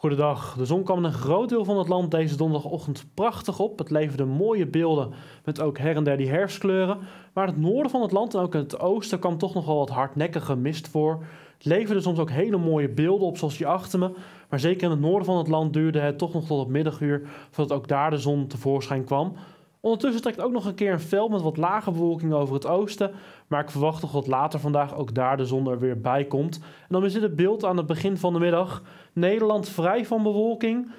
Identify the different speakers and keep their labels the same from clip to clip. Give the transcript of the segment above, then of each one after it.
Speaker 1: Goedendag. De zon kwam in een groot deel van het land deze donderdagochtend prachtig op. Het leverde mooie beelden met ook her en der die herfstkleuren. Maar het noorden van het land en ook in het oosten kwam toch nogal wat hardnekkige mist voor. Het leverde soms ook hele mooie beelden op, zoals die achter me. Maar zeker in het noorden van het land duurde het toch nog tot het middaguur voordat ook daar de zon tevoorschijn kwam. Ondertussen trekt ook nog een keer een veld met wat lage bewolking over het oosten, maar ik verwacht toch dat later vandaag ook daar de zon er weer bij komt. En dan is dit het beeld aan het begin van de middag. Nederland vrij van bewolking,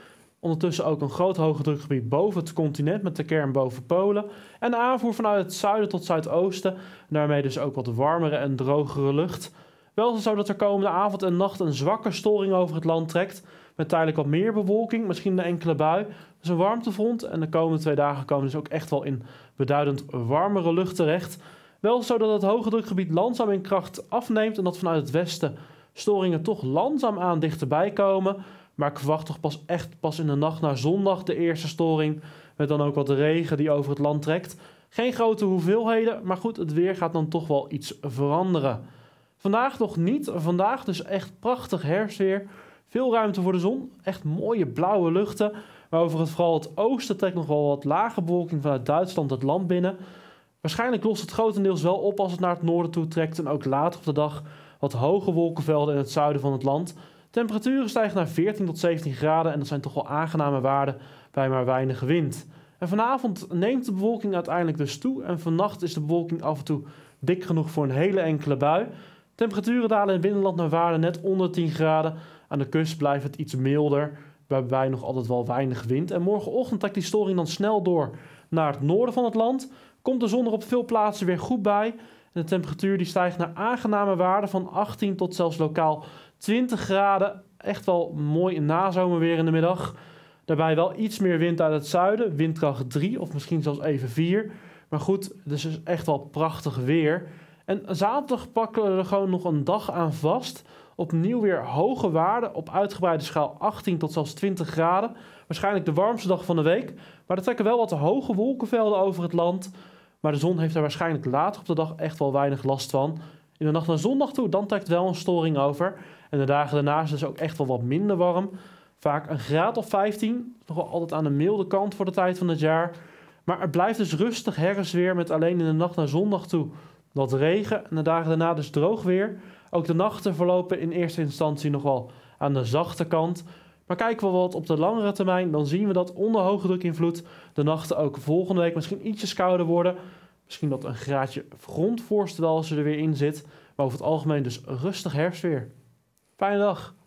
Speaker 1: Ondertussen ook een groot hoge drukgebied boven het continent met de kern boven Polen. En de aanvoer vanuit het zuiden tot zuidoosten. Daarmee dus ook wat warmere en drogere lucht. Wel zo dat er komende avond en nacht een zwakke storing over het land trekt. Met tijdelijk wat meer bewolking, misschien een enkele bui. is een warmtefront. En de komende twee dagen komen dus ook echt wel in beduidend warmere lucht terecht. Wel zo dat het hoge drukgebied langzaam in kracht afneemt. En dat vanuit het westen storingen toch langzaam aan dichterbij komen. Maar ik verwacht toch pas echt pas in de nacht naar zondag de eerste storing. Met dan ook wat regen die over het land trekt. Geen grote hoeveelheden, maar goed, het weer gaat dan toch wel iets veranderen. Vandaag nog niet. Vandaag dus echt prachtig herfstweer. Veel ruimte voor de zon. Echt mooie blauwe luchten. Maar over het, vooral het oosten trekt nog wel wat lage bewolking vanuit Duitsland het land binnen. Waarschijnlijk lost het grotendeels wel op als het naar het noorden toe trekt. En ook later op de dag wat hoge wolkenvelden in het zuiden van het land. Temperaturen stijgen naar 14 tot 17 graden. En dat zijn toch wel aangename waarden bij maar weinig wind. En vanavond neemt de bewolking uiteindelijk dus toe. En vannacht is de bewolking af en toe dik genoeg voor een hele enkele bui. Temperaturen dalen in het binnenland naar waarde net onder 10 graden. Aan de kust blijft het iets milder, waarbij nog altijd wel weinig wind. En morgenochtend trekt die storing dan snel door naar het noorden van het land. Komt de zon er op veel plaatsen weer goed bij. En de temperatuur die stijgt naar aangename waarden van 18 tot zelfs lokaal 20 graden. Echt wel mooi nazomerweer in de middag. Daarbij wel iets meer wind uit het zuiden, windkracht 3 of misschien zelfs even 4. Maar goed, dus is echt wel prachtig weer. En zaterdag pakken we er gewoon nog een dag aan vast. Opnieuw weer hoge waarden op uitgebreide schaal 18 tot zelfs 20 graden. Waarschijnlijk de warmste dag van de week. Maar er trekken wel wat hoge wolkenvelden over het land. Maar de zon heeft daar waarschijnlijk later op de dag echt wel weinig last van. In de nacht naar zondag toe, dan trekt wel een storing over. En de dagen daarna is het ook echt wel wat minder warm. Vaak een graad of 15. Nog altijd aan de milde kant voor de tijd van het jaar. Maar het blijft dus rustig herfstweer met alleen in de nacht naar zondag toe dat regen en de dagen daarna dus droog weer. Ook de nachten verlopen in eerste instantie nog wel aan de zachte kant. Maar kijken we wat op de langere termijn, dan zien we dat onder hoge druk invloed de nachten ook volgende week misschien ietsjes kouder worden. Misschien dat een graadje grondvorst wel als ze er weer in zit. Maar over het algemeen dus rustig herfstweer. Fijne dag!